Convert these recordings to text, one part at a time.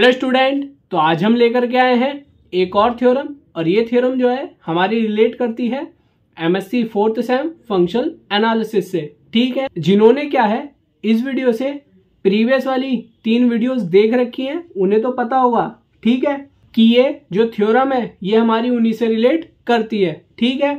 hello student तो आज हम लेकर के आए हैं एक और थ्योरम और ये थ्योरम जो है हमारी रिलेट करती है MSc fourth sem functional analysis से ठीक है जिन्होंने क्या है इस वीडियो से प्रीवियस वाली तीन वीडियोस देख रखी हैं उन्हें तो पता होगा ठीक है कि ये जो थ्योरम है ये हमारी उन्हीं से रिलेट करती है ठीक है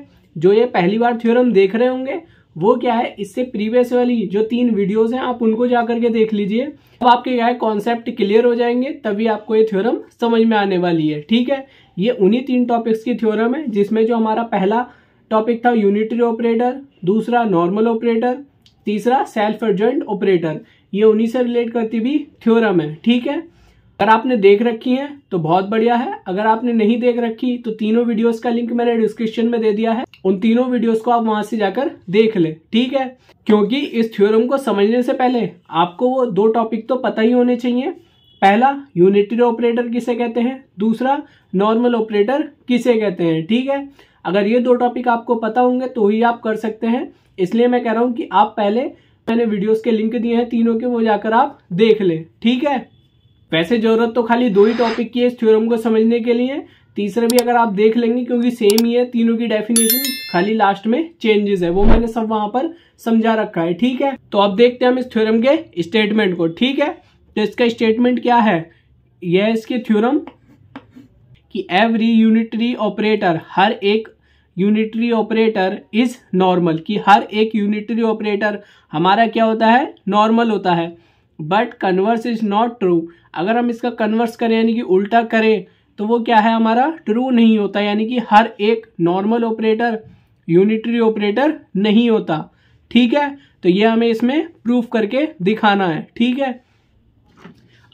जो ये पहली बार थ्योरम देख रहे होंगे वो क्या है इससे प्रीवियस वाली जो तीन वीडियोस हैं आप उनको जा करके देख लीजिए अब आपके क्या है कॉन्सेप्ट क्लियर हो जाएंगे तभी आपको ये थ्योरम समझ में आने वाली है ठीक है ये उन्हीं तीन टॉपिक्स की थ्योरम है जिसमें जो हमारा पहला टॉपिक था यूनिटरी ऑपरेटर दूसरा नॉर्मल ऑपरेटर तीसरा सेल्फ एडजॉइंट ऑपरेटर ये उन्हीं से रिलेट करती भी थ्योरम है ठीक है अगर आपने देख रखी है तो बहुत बढ़िया है अगर आपने नहीं देख रखी तो तीनों वीडियोस का लिंक मैंने डिस्क्रिप्शन में दे दिया है उन तीनों वीडियोस को आप वहां से जाकर देख ले ठीक है क्योंकि इस थ्योरम को समझने से पहले आपको वो दो टॉपिक तो पता ही होने चाहिए पहला यूनिटरी ऑपरेटर किसे कहते हैं दूसरा नॉर्मल ऑपरेटर किसे कहते हैं ठीक है अगर ये दो टॉपिक आपको पता होंगे तो ही आप कर सकते हैं इसलिए मैं कह रहा हूँ कि आप पहले मैंने वीडियोस के लिंक दिए हैं तीनों के वो जाकर आप देख ले ठीक है वैसे जरूरत तो खाली दो ही टॉपिक की है इस थ्योरम को समझने के लिए तीसरा भी अगर आप देख लेंगे क्योंकि सेम ही है तीनों की डेफिनेशन खाली लास्ट में चेंजेस है वो मैंने सब वहां पर समझा रखा है ठीक है तो अब देखते हैं हम इस थ्योरम के स्टेटमेंट को ठीक है तो इसका स्टेटमेंट क्या है यह इसके थ्योरम कि एवरी यूनिटरी ऑपरेटर हर एक यूनिटरी ऑपरेटर इज नॉर्मल कि हर एक यूनिटरी ऑपरेटर हमारा क्या होता है नॉर्मल होता है but converse is not true अगर हम इसका कन्वर्स करें यानी कि उल्टा करें तो वो क्या है हमारा ट्रू नहीं होता यानी कि हर एक नॉर्मल ऑपरेटर यूनिटरी ऑपरेटर नहीं होता ठीक है तो ये हमें इसमें प्रूफ करके दिखाना है ठीक है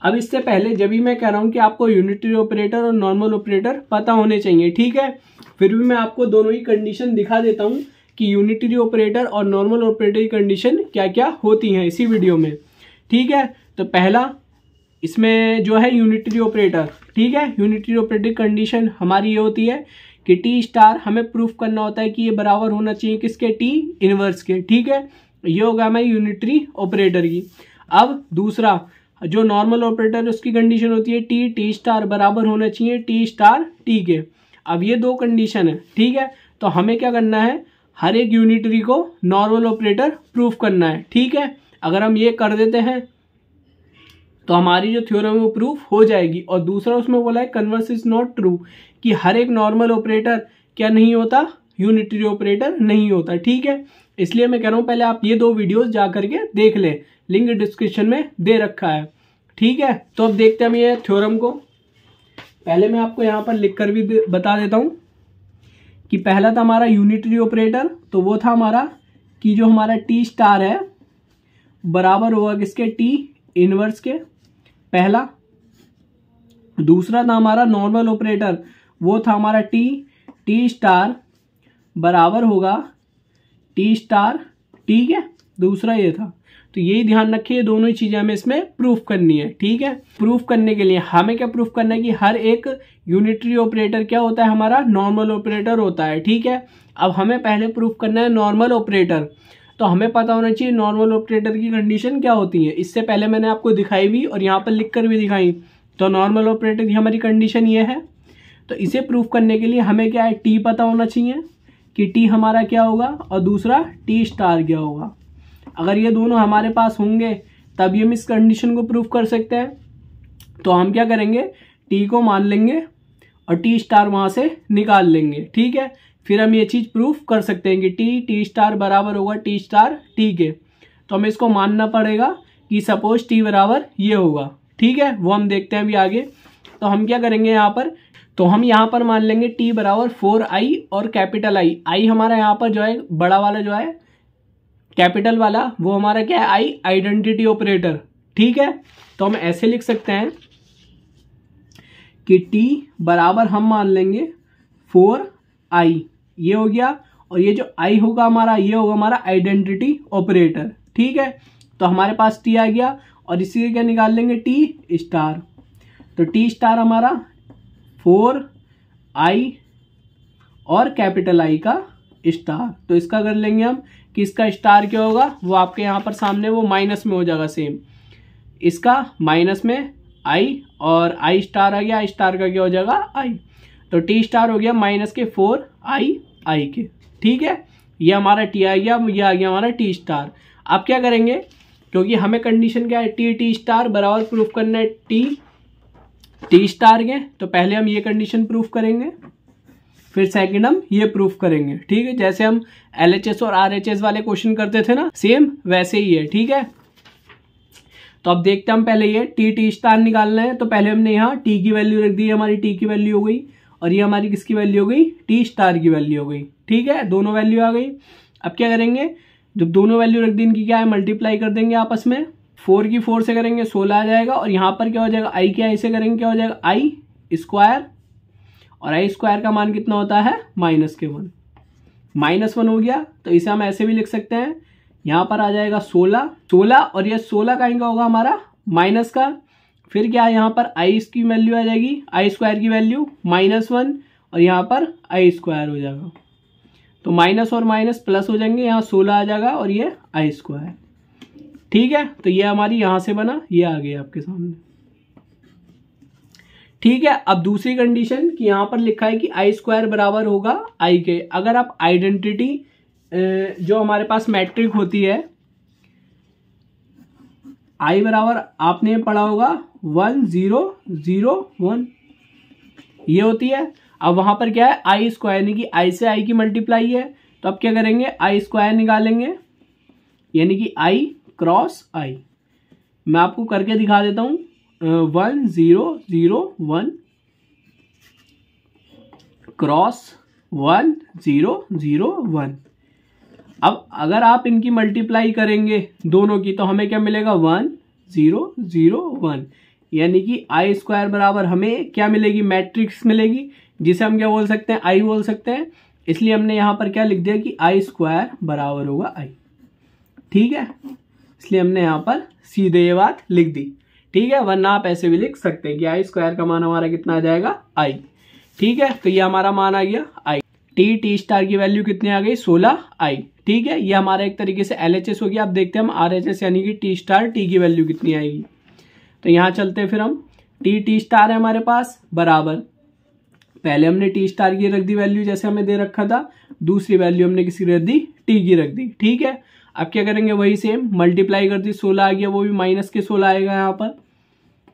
अब इससे पहले जब भी मैं कह रहा हूँ कि आपको यूनिटरी ऑपरेटर और नॉर्मल ऑपरेटर पता होने चाहिए ठीक है फिर भी मैं आपको दोनों ही कंडीशन दिखा देता हूँ कि यूनिटरी ऑपरेटर और नॉर्मल ऑपरेटर की कंडीशन क्या क्या होती हैं इसी वीडियो में ठीक है तो पहला इसमें जो है यूनिटरी ऑपरेटर ठीक है यूनिटरी ऑपरेटर कंडीशन हमारी ये होती है कि टी स्टार हमें प्रूफ करना होता है कि ये बराबर होना चाहिए किसके टी इनवर्स के ठीक है ये होगा हमारी यूनिटरी ऑपरेटर की अब दूसरा जो नॉर्मल ऑपरेटर उसकी कंडीशन होती है टी टी स्टार बराबर होना चाहिए टी स्टार टी के अब ये दो कंडीशन है ठीक है तो हमें क्या करना है हर एक यूनिटरी को नॉर्मल ऑपरेटर प्रूफ करना है ठीक है अगर हम ये कर देते हैं तो हमारी जो थ्योरम वो प्रूफ हो जाएगी और दूसरा उसमें बोला है कन्वर्स इज नॉट ट्रू कि हर एक नॉर्मल ऑपरेटर क्या नहीं होता यूनिटरी ऑपरेटर नहीं होता ठीक है इसलिए मैं कह रहा हूँ पहले आप ये दो वीडियोस जा करके देख लें लिंक डिस्क्रिप्शन में दे रखा है ठीक है तो अब देखते हैं हम ये थ्योरम को पहले मैं आपको यहाँ पर लिख कर भी दे, बता देता हूँ कि पहला था हमारा यूनिटरी ऑपरेटर तो वो था हमारा कि जो हमारा टी स्टार है बराबर होगा किसके टी इनवर्स के पहला दूसरा था हमारा नॉर्मल ऑपरेटर वो था हमारा टी टी स्टार बराबर होगा टी स्टार ठीक है दूसरा ये था तो यही ध्यान रखिए दोनों ही चीज़ें हमें इसमें प्रूफ करनी है ठीक है प्रूफ करने के लिए हमें क्या प्रूफ करना है कि हर एक यूनिटरी ऑपरेटर क्या होता है हमारा नॉर्मल ऑपरेटर होता है ठीक है अब हमें पहले प्रूफ करना है नॉर्मल ऑपरेटर तो हमें पता होना चाहिए नॉर्मल ऑपरेटर की कंडीशन क्या होती है इससे पहले मैंने आपको दिखाई भी और यहाँ पर लिख कर भी दिखाई तो नॉर्मल ऑपरेटर की हमारी कंडीशन ये है तो इसे प्रूफ करने के लिए हमें क्या है टी पता होना चाहिए कि टी हमारा क्या होगा और दूसरा टी स्टार क्या होगा अगर ये दोनों हमारे पास होंगे तब ये हम इस कंडीशन को प्रूफ कर सकते हैं तो हम क्या करेंगे टी को मान लेंगे और टी स्टार वहाँ से निकाल लेंगे ठीक है फिर हम ये चीज़ प्रूफ कर सकते हैं कि टी टी स्टार बराबर होगा टी स्टार टी के तो हमें इसको मानना पड़ेगा कि सपोज टी बराबर ये होगा ठीक है वो हम देखते हैं अभी आगे तो हम क्या करेंगे यहाँ पर तो हम यहाँ पर मान लेंगे टी बराबर फोर आई और कैपिटल आई आई हमारा यहाँ पर जो है बड़ा वाला जो है कैपिटल वाला वो हमारा क्या है आई आइडेंटिटी ऑपरेटर ठीक है तो हम ऐसे लिख सकते हैं कि टी बराबर हम मान लेंगे फोर आई ये हो गया और ये जो आई होगा हमारा ये होगा हमारा आइडेंटिटी ऑपरेटर ठीक है तो हमारे पास टी आ गया और इसी के क्या निकाल लेंगे टी स्टार तो टी स्टार हमारा फोर आई और कैपिटल आई का स्टार तो इसका कर लेंगे हम कि इसका स्टार क्या होगा वो आपके यहाँ पर सामने वो माइनस में हो जाएगा सेम इसका माइनस में आई और आई स्टार आ गया आई स्टार का क्या हो जाएगा आई तो टी स्टार हो गया माइनस के फोर आई आई के ठीक है ये हमारा टी आ गया ये आ गया हमारा टी स्टार अब क्या करेंगे क्योंकि हमें कंडीशन क्या है टी टी स्टार बराबर प्रूफ करना है टी टी स्टार के तो पहले हम ये कंडीशन प्रूफ करेंगे फिर सेकंड हम ये प्रूफ करेंगे ठीक है जैसे हम एल और आर वाले क्वेश्चन करते थे ना सेम वैसे ही है ठीक है तो अब देखते हैं हम पहले ये टी टी स्टार निकालना है तो पहले हमने यहाँ टी की वैल्यू रख दी हमारी टी की वैल्यू हो गई और ये हमारी किसकी वैल्यू हो गई टी स्टार की वैल्यू हो गई ठीक है दोनों वैल्यू आ गई अब क्या करेंगे जब दोनों वैल्यू रख दी इनकी क्या है मल्टीप्लाई कर देंगे आपस में फोर की फोर से करेंगे सोलह आ जाएगा और यहाँ पर क्या हो जाएगा आई क्या इसे करेंगे क्या हो जाएगा आई स्क्वायर और आई स्क्वायर का मान कितना होता है माइनस के वन माइनस वन हो गया तो इसे हम ऐसे भी लिख सकते हैं यहाँ पर आ जाएगा सोलह सोलह और ये सोलह का इनका होगा हमारा माइनस का फिर क्या यहाँ पर आई की वैल्यू आ जाएगी आई स्क्वायर की वैल्यू माइनस वन और यहाँ पर आई स्क्वायर हो जाएगा तो माइनस और माइनस प्लस हो जाएंगे यहाँ सोलह आ जाएगा और ये आई स्क्वायर ठीक है तो ये हमारी यहाँ से बना ये आ गया आपके सामने ठीक है अब दूसरी कंडीशन कि यहाँ पर लिखा है कि आई स्क्वायर बराबर होगा आई के अगर आप आइडेंटिटी जो हमारे पास मैट्रिक होती है आई बराबर आपने पढ़ा होगा वन जीरो जीरो वन ये होती है अब वहां पर क्या है आई स्क्वायर यानी कि आई से आई की मल्टीप्लाई है तो अब क्या करेंगे आई स्क्वायर निकालेंगे यानी कि आई क्रॉस आई मैं आपको करके दिखा देता हूं one zero zero one cross one zero zero one अब अगर आप इनकी मल्टीप्लाई करेंगे दोनों की तो हमें क्या मिलेगा वन ज़ीरो ज़ीरो वन यानी कि आई स्क्वायर बराबर हमें क्या मिलेगी मैट्रिक्स मिलेगी जिसे हम क्या बोल सकते हैं आई बोल सकते हैं इसलिए हमने यहाँ पर क्या लिख दिया कि आई स्क्वायर बराबर होगा आई ठीक है इसलिए हमने यहाँ पर सीधे ये बात लिख दी ठीक है वरना आप ऐसे भी लिख सकते हैं कि आई स्क्वायर का मान हमारा कितना आ जाएगा आई ठीक है तो ये हमारा मान आ गया आई टी टी स्टार की वैल्यू कितनी आ गई सोलह आई ठीक है ये हमारा एक तरीके से एल हो गया आप देखते हैं हम आर यानी कि टी स्टार टी की वैल्यू कितनी आएगी तो यहाँ चलते फिर हम टी टी स्टार है हमारे पास बराबर पहले हमने टी स्टार की रख दी वैल्यू जैसे हमें दे रखा था दूसरी वैल्यू हमने किसी की रख दी टी की रख दी ठीक है अब क्या करेंगे वही सेम मल्टीप्लाई कर दी सोलह आ गया वो भी माइनस के सोलह आएगा यहाँ पर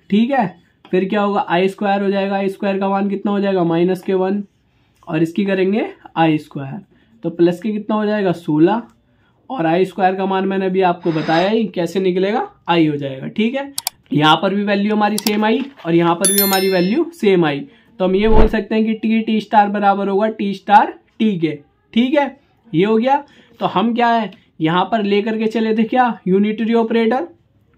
ठीक है फिर क्या होगा आई स्क्वायर हो जाएगा आई स्क्वायर का वन कितना हो जाएगा माइनस के वन और इसकी करेंगे आई स्क्वायर तो प्लस के कितना हो जाएगा सोलह और आई स्क्वायर का मान मैंने अभी आपको बताया ही कैसे निकलेगा आई हो जाएगा ठीक है यहाँ पर भी वैल्यू हमारी सेम आई और यहाँ पर भी हमारी वैल्यू सेम आई तो हम ये बोल सकते हैं कि टी टी स्टार बराबर होगा टी स्टार टी के ठीक है ये हो गया तो हम क्या है यहाँ पर लेकर के चले थे क्या यूनिटरी ऑपरेटर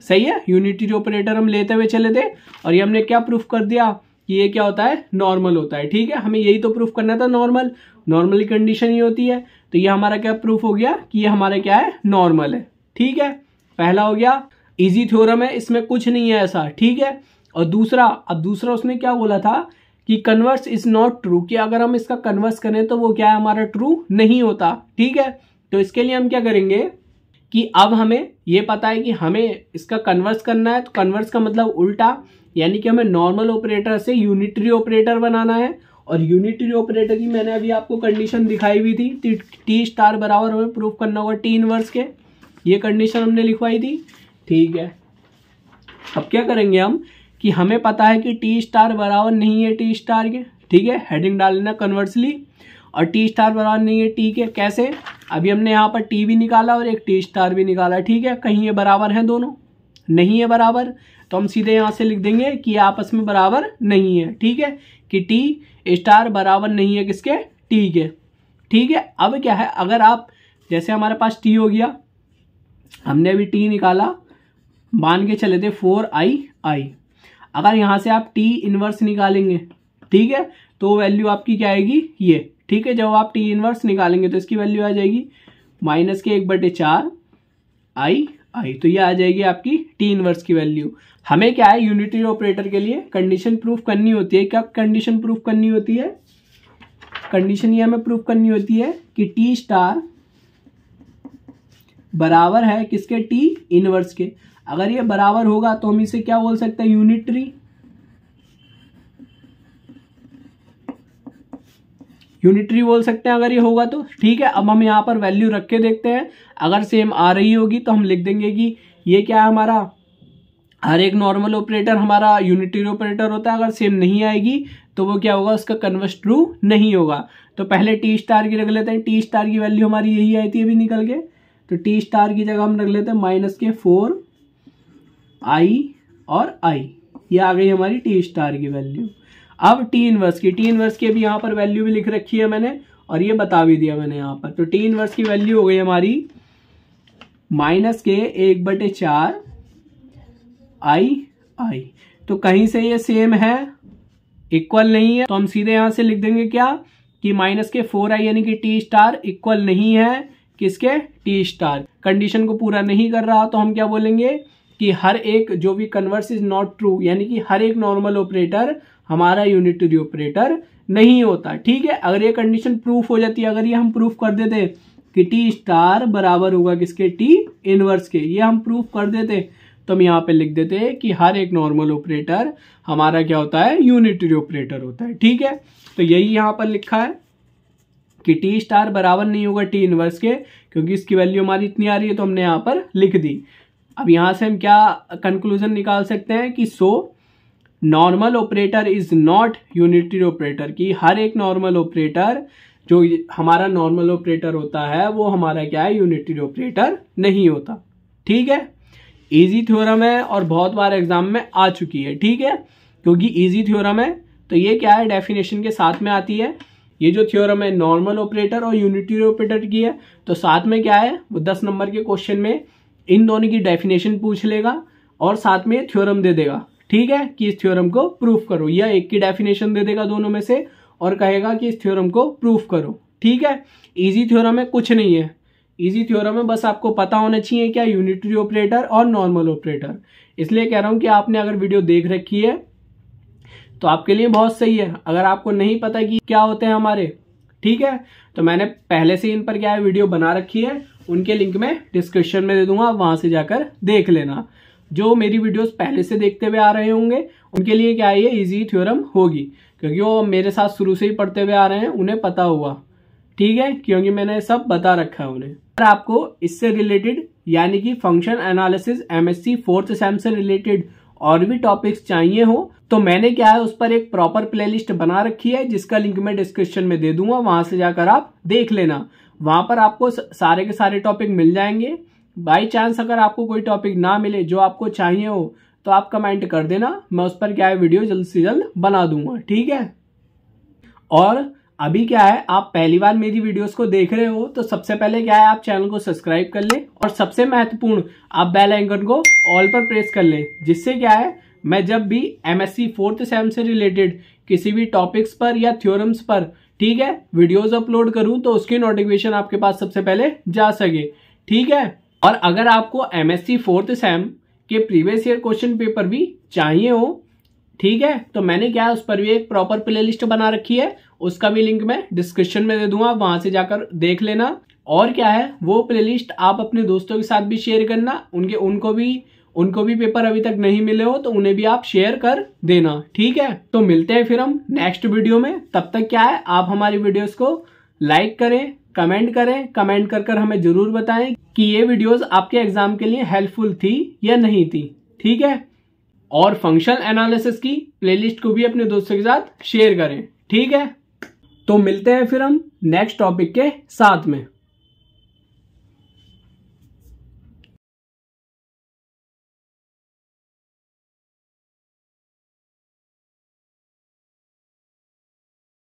सही है यूनिटरी ऑपरेटर हम लेते हुए चले थे और ये हमने क्या प्रूफ कर दिया कि ये क्या होता है नॉर्मल होता है ठीक है हमें यही तो प्रूफ करना था नॉर्मल नॉर्मल कंडीशन ही होती है तो ये हमारा क्या प्रूफ हो गया कि ये हमारा क्या है नॉर्मल है ठीक है पहला हो गया इजी थ्योरम है इसमें कुछ नहीं है ऐसा ठीक है और दूसरा अब दूसरा उसने क्या बोला था कि कन्वर्स इज नॉट ट्रू कि अगर हम इसका कन्वर्स करें तो वो क्या है हमारा ट्रू नहीं होता ठीक है तो इसके लिए हम क्या करेंगे कि अब हमें ये पता है कि हमें इसका कन्वर्स करना है तो कन्वर्स का मतलब उल्टा यानी कि हमें नॉर्मल ऑपरेटर से यूनिटरी ऑपरेटर बनाना है और यूनिटरी ऑपरेटर की मैंने अभी आपको कंडीशन दिखाई हुई थी टी स्टार बराबर हमें प्रूफ करना होगा टी इनवर्स के ये कंडीशन हमने लिखवाई थी ठीक है अब क्या करेंगे हम कि हमें पता है कि टी स्टार बराबर नहीं है टी स्टार के ठीक है हेडिंग डाल लेना कन्वर्सली और टी स्टार बराबर नहीं है टी के कैसे अभी हमने यहाँ पर टी भी निकाला और एक टी स्टार भी निकाला ठीक है कहीं ये बराबर हैं दोनों नहीं है बराबर तो हम सीधे यहाँ से लिख देंगे कि आपस में बराबर नहीं है ठीक है कि टी स्टार बराबर नहीं है किसके टी के ठीक है अब क्या है अगर आप जैसे हमारे पास टी हो गया हमने अभी टी निकाला मान के चले थे फोर आई आई अगर यहाँ से आप टी इनवर्स निकालेंगे ठीक है तो वैल्यू आपकी क्या आएगी ये ठीक है जब आप टी इनवर्स निकालेंगे तो इसकी वैल्यू आ जाएगी माइनस के एक बटे चार आई आई तो ये आ जाएगी आपकी टी इनवर्स की वैल्यू हमें क्या है यूनिटरी ऑपरेटर के लिए कंडीशन प्रूफ करनी होती है क्या कंडीशन प्रूफ करनी होती है कंडीशन ये हमें प्रूफ करनी होती है कि टी स्टार बराबर है किसके टी इनवर्स के अगर ये बराबर होगा तो हम इसे क्या बोल सकते हैं यूनिटरी यूनिटरी बोल सकते हैं अगर ये होगा तो ठीक है अब हम यहाँ पर वैल्यू रख के देखते हैं अगर सेम आ रही होगी तो हम लिख देंगे कि ये क्या है हमारा हर एक नॉर्मल ऑपरेटर हमारा यूनिटरी ऑपरेटर होता है अगर सेम नहीं आएगी तो वो क्या होगा उसका कन्वर्स ट्रू नहीं होगा तो पहले टी स्टार की रख लेते हैं टी स्टार की वैल्यू हमारी यही आई थी अभी निकल के तो टी स्टार की जगह हम रख लेते हैं माइनस के फोर आई और आई ये आ गई हमारी टी स्टार की वैल्यू अब टी इनवर्स की टी इनवर्स की अभी यहाँ पर वैल्यू भी लिख रखी है मैंने और ये बता भी दिया मैंने यहाँ पर तो टी इनवर्स की वैल्यू हो गई हमारी माइनस के एक बटे चार आई आई तो कहीं से ये सेम है इक्वल नहीं है तो हम सीधे यहाँ से लिख देंगे क्या कि माइनस के फोर आई यानी कि टी स्टार इक्वल नहीं है किसके टी स्टार कंडीशन को पूरा नहीं कर रहा तो हम क्या बोलेंगे कि हर एक जो भी कन्वर्स इज नॉट ट्रू यानी कि हर एक नॉर्मल ऑपरेटर हमारा यूनिटरी ऑपरेटर नहीं होता ठीक है अगर ये कंडीशन प्रूफ हो जाती है अगर ये हम प्रूफ कर देते कि टी स्टार बराबर होगा किसके टी इनवर्स के ये हम प्रूफ कर देते तो हम यहाँ पे लिख देते हैं कि हर एक नॉर्मल ऑपरेटर हमारा क्या होता है यूनिटरी ऑपरेटर होता है ठीक है तो यही यहाँ पर लिखा है कि टी स्टार बराबर नहीं होगा टी इनवर्स के क्योंकि इसकी वैल्यू हमारी इतनी आ रही है तो हमने यहाँ पर लिख दी अब यहां से हम क्या कंक्लूजन निकाल सकते हैं कि so normal operator is not unitary operator की हर एक नॉर्मल ऑपरेटर जो हमारा नॉर्मल ऑपरेटर होता है वो हमारा क्या है यूनिटरी ऑपरेटर नहीं होता ठीक है इजी थ्योरम है और बहुत बार एग्जाम में आ चुकी है ठीक है क्योंकि इजी थ्योरम है तो ये क्या है डेफिनेशन के साथ में आती है ये जो थ्योरम है नॉर्मल ऑपरेटर और यूनिटरी ऑपरेटर की है तो साथ में क्या है वो दस नंबर के क्वेश्चन में इन दोनों की डेफिनेशन पूछ लेगा और साथ में थ्योरम दे देगा ठीक है कि इस थ्योरम को प्रूफ करो या एक की डेफिनेशन दे देगा दोनों में से और कहेगा कि इस थ्योरम को प्रूफ करो ठीक है इजी थ्योरम है कुछ नहीं है इजी थ्योरम में बस आपको पता होना चाहिए क्या यूनिटरी ऑपरेटर और नॉर्मल ऑपरेटर इसलिए कह रहा हूँ कि आपने अगर वीडियो देख रखी है तो आपके लिए बहुत सही है अगर आपको नहीं पता कि क्या होते हैं हमारे ठीक है तो मैंने पहले से इन पर क्या है वीडियो बना रखी है उनके लिंक में डिस्क्रिप्शन में दे दूंगा वहां से जाकर देख लेना जो मेरी वीडियोस पहले से देखते हुए आ रहे होंगे उनके लिए क्या ये इजी थ्योरम होगी क्योंकि वो मेरे साथ शुरू से ही पढ़ते हुए आ रहे हैं उन्हें पता हुआ ठीक है क्योंकि मैंने सब बता रखा है उन्हें अगर आपको इससे रिलेटेड यानी कि function analysis MSc fourth sem से रिलेटेड और भी टॉपिक्स चाहिए हो तो मैंने क्या है उस पर एक प्रॉपर प्लेलिस्ट बना रखी है जिसका लिंक मैं डिस्क्रिप्शन में दे दूंगा वहां से जाकर आप देख लेना वहां पर आपको सारे के सारे टॉपिक मिल जाएंगे बाई चांस अगर आपको कोई टॉपिक ना मिले जो आपको चाहिए हो तो आप कमेंट कर देना मैं उस पर क्या है वीडियो जल्द से जल्द बना दूंगा ठीक है और अभी क्या है आप पहली बार मेरी वीडियोस को देख रहे हो तो सबसे पहले क्या है आप चैनल को सब्सक्राइब कर ले और सबसे महत्वपूर्ण आप बेल आइकन को ऑल पर प्रेस कर ले जिससे क्या है मैं जब भी एमएससी फोर्थ सेम से रिलेटेड किसी भी टॉपिक्स पर या थ्योरम्स पर ठीक है वीडियोस अपलोड करूं तो उसकी नोटिफिकेशन आपके पास सबसे पहले जा सके ठीक है और अगर आपको M S C fourth sem के प्रीवियस ईयर क्वेश्चन पेपर भी चाहिए हो ठीक है तो मैंने क्या है उस पर भी एक प्रॉपर प्ले लिस्ट बना रखी है उसका भी लिंक मैं डिस्क्रिप्शन में दे दूंगा वहां से जाकर देख लेना और क्या है वो प्लेलिस्ट आप अपने दोस्तों के साथ भी शेयर करना उनके उनको भी उनको भी पेपर अभी तक नहीं मिले हो तो उन्हें भी आप शेयर कर देना ठीक है तो मिलते हैं फिर हम नेक्स्ट वीडियो में तब तक क्या है आप हमारी वीडियोस को लाइक करें कमेंट करें कमेंट कर कर हमें जरूर बताएं कि ये वीडियोस आपके एग्जाम के लिए हेल्पफुल थी या नहीं थी ठीक है और फंक्शन एनालिसिस की प्ले को भी अपने दोस्तों के साथ शेयर करें ठीक है तो मिलते हैं फिर हम नेक्स्ट टॉपिक के साथ में